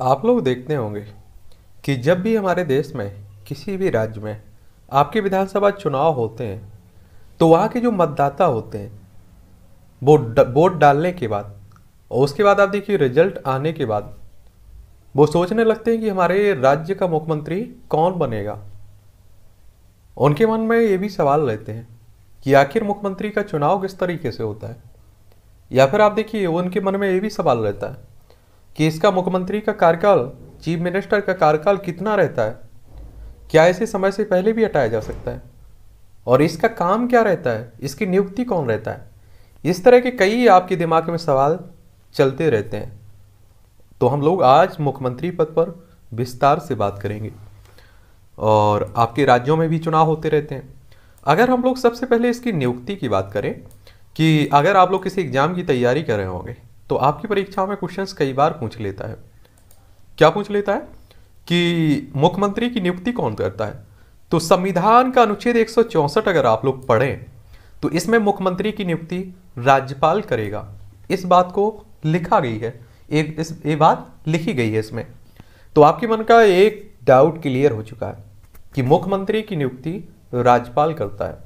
आप लोग देखते होंगे कि जब भी हमारे देश में किसी भी राज्य में आपके विधानसभा चुनाव होते हैं तो वहाँ के जो मतदाता होते हैं वो वोट डालने के बाद और उसके बाद आप देखिए रिजल्ट आने के बाद वो सोचने लगते हैं कि हमारे राज्य का मुख्यमंत्री कौन बनेगा उनके मन में ये भी सवाल रहते हैं कि आखिर मुख्यमंत्री का चुनाव किस तरीके से होता है या फिर आप देखिए उनके मन में ये भी सवाल रहता है कि इसका मुख्यमंत्री का कार्यकाल चीफ मिनिस्टर का कार्यकाल कितना रहता है क्या इसे समय से पहले भी हटाया जा सकता है और इसका काम क्या रहता है इसकी नियुक्ति कौन रहता है इस तरह के कई आपके दिमाग में सवाल चलते रहते हैं तो हम लोग आज मुख्यमंत्री पद पर विस्तार से बात करेंगे और आपके राज्यों में भी चुनाव होते रहते हैं अगर हम लोग सबसे पहले इसकी नियुक्ति की बात करें कि अगर आप लोग किसी एग्ज़ाम की तैयारी कर रहे होंगे तो आपकी परीक्षाओं में क्वेश्चंस कई बार पूछ लेता है क्या पूछ लेता है कि मुख्यमंत्री की नियुक्ति कौन करता है तो संविधान का अनुच्छेद एक अगर आप लोग पढ़ें तो इसमें मुख्यमंत्री की नियुक्ति राज्यपाल करेगा इस बात को लिखा गई है एक इस ये बात लिखी गई है इसमें तो आपके मन का एक डाउट क्लियर हो चुका है कि मुख्यमंत्री की नियुक्ति राज्यपाल करता है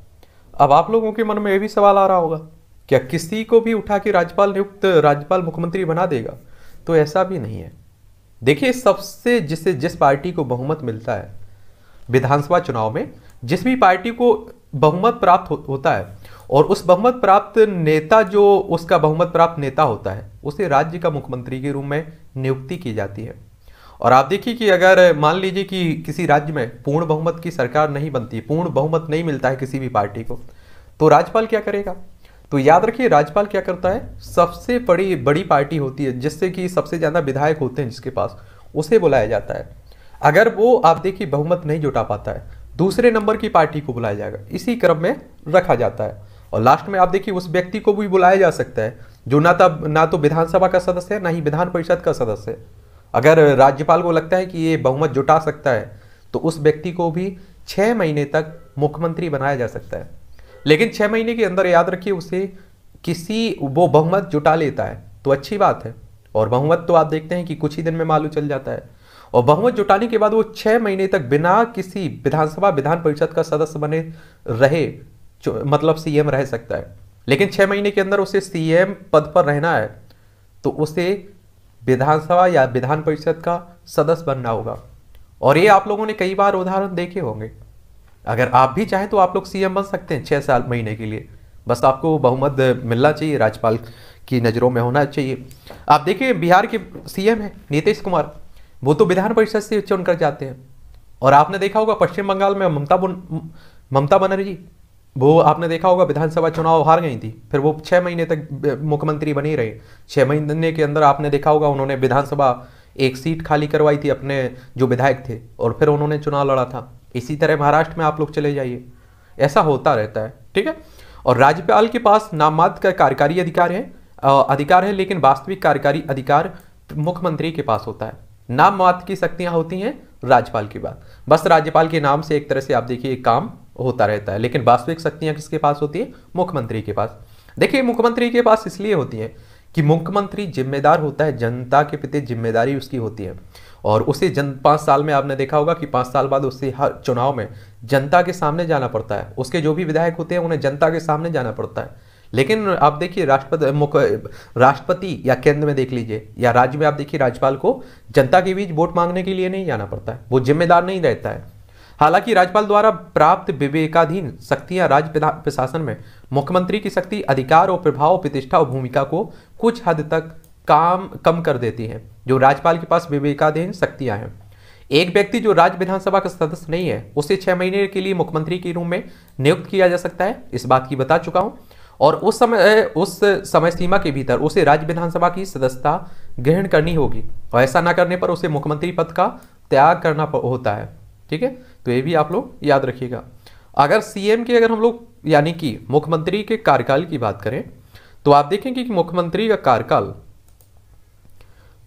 अब आप लोगों के मन में ये भी सवाल आ रहा होगा क्या किसी को भी उठा के राज्यपाल नियुक्त राज्यपाल मुख्यमंत्री बना देगा तो ऐसा भी नहीं है देखिए सबसे जिससे जिस पार्टी को बहुमत मिलता है विधानसभा चुनाव में जिस भी पार्टी को बहुमत प्राप्त हो, होता है और उस बहुमत प्राप्त नेता जो उसका बहुमत प्राप्त नेता होता है उसे राज्य का मुख्यमंत्री के रूप में नियुक्ति की जाती है और आप देखिए कि अगर मान लीजिए कि किसी राज्य में पूर्ण बहुमत की सरकार नहीं बनती पूर्ण बहुमत नहीं मिलता है किसी भी पार्टी को तो राज्यपाल क्या करेगा तो याद रखिए राज्यपाल क्या करता है सबसे बड़ी बड़ी पार्टी होती है जिससे कि सबसे ज़्यादा विधायक होते हैं जिसके पास उसे बुलाया जाता है अगर वो आप देखिए बहुमत नहीं जुटा पाता है दूसरे नंबर की पार्टी को बुलाया जाएगा इसी क्रम में रखा जाता है और लास्ट में आप देखिए उस व्यक्ति को भी बुलाया जा सकता है जो ना तो ना तो विधानसभा का सदस्य है ना ही विधान परिषद का सदस्य है अगर राज्यपाल को लगता है कि ये बहुमत जुटा सकता है तो उस व्यक्ति को भी छः महीने तक मुख्यमंत्री बनाया जा सकता है लेकिन छः महीने के अंदर याद रखिए उसे किसी वो बहुमत जुटा लेता है तो अच्छी बात है और बहुमत तो आप देखते हैं कि कुछ ही दिन में मालूम चल जाता है और बहुमत जुटाने के बाद वो छः महीने तक बिना किसी विधानसभा विधान परिषद का सदस्य बने रहे मतलब सीएम रह सकता है लेकिन छः महीने के अंदर उसे सीएम पद पर रहना है तो उसे विधानसभा या विधान परिषद का सदस्य बनना होगा और ये आप लोगों ने कई बार उदाहरण देखे होंगे अगर आप भी चाहें तो आप लोग सीएम बन सकते हैं छः साल महीने के लिए बस आपको बहुमत मिलना चाहिए राज्यपाल की नज़रों में होना चाहिए आप देखिए बिहार के सीएम हैं नीतीश कुमार वो तो विधान परिषद से चुनकर जाते हैं और आपने देखा होगा पश्चिम बंगाल में ममता ममता बनर्जी वो आपने देखा होगा विधानसभा चुनाव हार गई थी फिर वो छः महीने तक मुख्यमंत्री बने रहे छः महीने के अंदर आपने देखा होगा उन्होंने विधानसभा एक सीट खाली करवाई थी अपने जो विधायक थे और फिर उन्होंने चुनाव लड़ा था इसी तरह महाराष्ट्र में आप लोग चले जाइए ऐसा होता रहता है ठीक है और राज्यपाल के पास नाममात्र का कार्यकारी अधिकार है अधिकार है लेकिन वास्तविक कार्यकारी अधिकार मुख्यमंत्री के पास होता है नाम मात्र की शक्तियां होती हैं राज्यपाल की बात बस राज्यपाल के नाम से एक तरह से आप देखिए काम होता रहता है लेकिन वास्तविक शक्तियां किसके पास होती है मुख्यमंत्री के पास देखिए मुख्यमंत्री के पास इसलिए होती है कि मुख्यमंत्री जिम्मेदार होता है जनता के प्रति जिम्मेदारी उसकी होती है और उसे जन पाँच साल में आपने देखा होगा कि पाँच साल बाद उसे हर चुनाव में जनता के सामने जाना पड़ता है उसके जो भी विधायक होते हैं उन्हें जनता के सामने जाना पड़ता है लेकिन आप देखिए राष्ट्रपति मुख्य राष्ट्रपति या केंद्र में देख लीजिए या राज्य में आप देखिए राज्यपाल को जनता के बीच वोट मांगने के लिए नहीं जाना पड़ता है वो जिम्मेदार नहीं रहता है हालांकि राज्यपाल द्वारा प्राप्त विवेकाधीन शक्तियां राज्य प्रशासन में मुख्यमंत्री की शक्ति अधिकार और प्रभाव प्रतिष्ठा और भूमिका को कुछ हद तक काम कम कर देती हैं जो राज्यपाल के पास विवेकाधीन शक्तियां हैं एक व्यक्ति जो राज्य विधानसभा का सदस्य नहीं है उसे छह महीने के लिए मुख्यमंत्री के रूप में नियुक्त किया जा सकता है इस बात की बता चुका हूँ और उस समय उस समय सीमा के भीतर उसे राज्य विधानसभा की सदस्यता ग्रहण करनी होगी और ऐसा ना करने पर उसे मुख्यमंत्री पद का त्याग करना होता है ठीक है तो ये भी आप लोग याद रखिएगा अगर सीएम के अगर हम लोग यानी कि मुख्यमंत्री के कार्यकाल की बात करें तो आप देखेंगे कि मुख्यमंत्री का कार्यकाल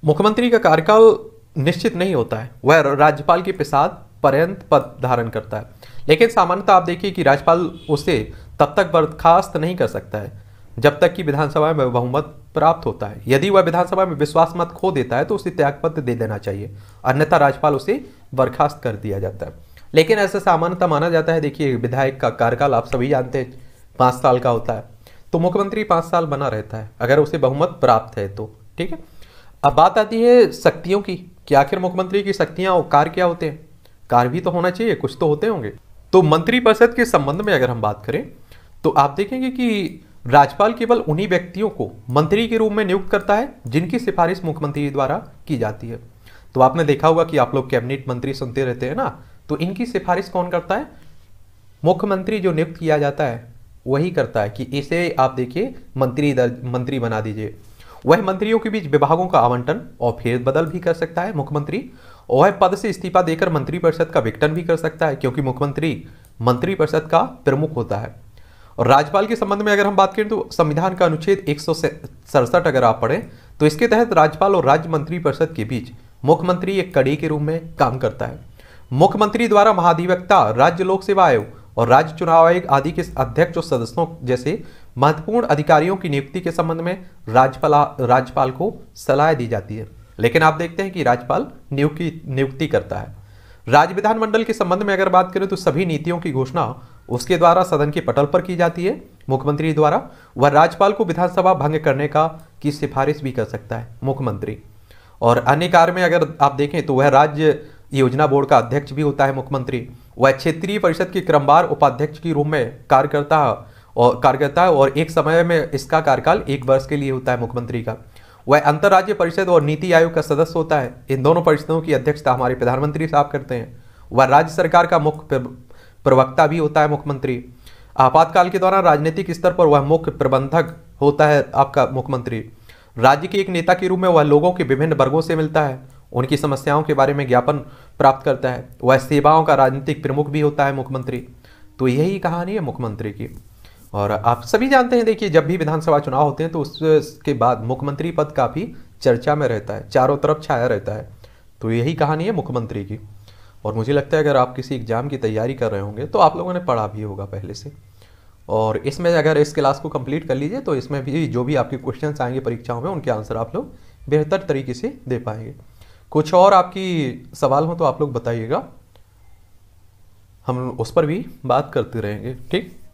मुख्यमंत्री का कार्यकाल निश्चित नहीं होता है वह राज्यपाल के पिसाद पर्यंत पद धारण करता है लेकिन सामान्यतः आप देखिए कि राज्यपाल उसे तब तक बर्खास्त नहीं कर सकता है जब तक कि विधानसभा में बहुमत प्राप्त होता है यदि वह विधानसभा में विश्वास मत खो देता है तो उसे त्यागपत्र दे देना चाहिए अन्यथा राज्यपाल उसे बर्खास्त कर दिया जाता है लेकिन ऐसा सामान्यता माना जाता है देखिए विधायक का कार्यकाल आप सभी जानते हैं पाँच साल का होता है तो मुख्यमंत्री पाँच साल बना रहता है अगर उसे बहुमत प्राप्त है तो ठीक है अब बात आती है शक्तियों की कि आखिर मुख्यमंत्री की शक्तियाँ और कार्य क्या होते हैं कार्य भी तो होना चाहिए कुछ तो होते होंगे तो मंत्रिपरिषद के संबंध में अगर हम बात करें तो आप देखेंगे कि राज्यपाल केवल उन्हीं व्यक्तियों को मंत्री के रूप में नियुक्त करता है जिनकी सिफारिश मुख्यमंत्री द्वारा की जाती है तो आपने देखा होगा कि आप लोग कैबिनेट मंत्री सुनते रहते हैं ना तो इनकी सिफारिश कौन करता है मुख्यमंत्री जो नियुक्त किया जाता है वही करता है कि इसे आप देखिए मंत्री दर मंत्री बना दीजिए वह मंत्रियों के बीच विभागों का आवंटन और फेरबदल बदल भी कर सकता है मुख्यमंत्री वह पद से इस्तीफा देकर मंत्रिपरिषद का विघटन भी कर सकता है क्योंकि मुख्यमंत्री मंत्रिपरिषद का प्रमुख होता है और राज्यपाल के संबंध में अगर हम बात करें तो संविधान का अनुच्छेद एक सड़सठ अगर आप पढ़ें तो इसके तहत राज्यपाल और राज्य मंत्रिपरिषद के बीच मुख्यमंत्री एक कड़ी के रूप में काम करता है मुख्यमंत्री द्वारा महाधिवक्ता राज्य लोक सेवा आयोग और राज्य चुनाव आयोग आदि के अध्यक्ष और सदस्यों जैसे महत्वपूर्ण अधिकारियों की नियुक्ति के संबंध में राज्यपाल राज्यपाल को सलाह दी जाती है लेकिन आप देखते हैं कि राज्यपाल नियुक्ति नियुक्ति करता है राज्य विधानमंडल के संबंध में अगर बात करें तो सभी नीतियों की घोषणा उसके द्वारा सदन के पटल पर की जाती है मुख्यमंत्री द्वारा वह राज्यपाल को विधानसभा भंग करने का की सिफारिश भी कर सकता है मुख्यमंत्री और अन्य कार्य में अगर आप देखें तो वह राज्य योजना बोर्ड का अध्यक्ष भी होता है मुख्यमंत्री वह क्षेत्रीय परिषद के क्रमवार उपाध्यक्ष के रूप में कार्य करता है और कार्य करता है और एक समय में इसका कार्यकाल एक वर्ष के लिए होता है मुख्यमंत्री का वह अंतर्राज्य परिषद और नीति आयोग का सदस्य होता है इन दोनों परिषदों की अध्यक्षता हमारे प्रधानमंत्री साहब करते हैं वह राज्य सरकार का मुख्य प्रवक्ता भी होता है मुख्यमंत्री आपातकाल के दौरान राजनीतिक स्तर पर वह मुख्य प्रबंधक होता है आपका मुख्यमंत्री राज्य के एक नेता के रूप में वह लोगों के विभिन्न वर्गों से मिलता है उनकी समस्याओं के बारे में ज्ञापन प्राप्त करता है वह सेवाओं का राजनीतिक प्रमुख भी होता है मुख्यमंत्री तो यही कहानी है मुख्यमंत्री की और आप सभी जानते हैं देखिए जब भी विधानसभा चुनाव होते हैं तो उसके बाद मुख्यमंत्री पद काफ़ी चर्चा में रहता है चारों तरफ छाया रहता है तो यही कहानी है मुख्यमंत्री की और मुझे लगता है अगर आप किसी एग्ज़ाम की तैयारी कर रहे होंगे तो आप लोगों ने पढ़ा भी होगा पहले से और इसमें अगर इस क्लास को कंप्लीट कर लीजिए तो इसमें भी जो भी आपके क्वेश्चन आएंगे परीक्षाओं में उनके आंसर आप लोग बेहतर तरीके से दे पाएंगे कुछ और आपकी सवाल हो तो आप लोग बताइएगा हम उस पर भी बात करते रहेंगे ठीक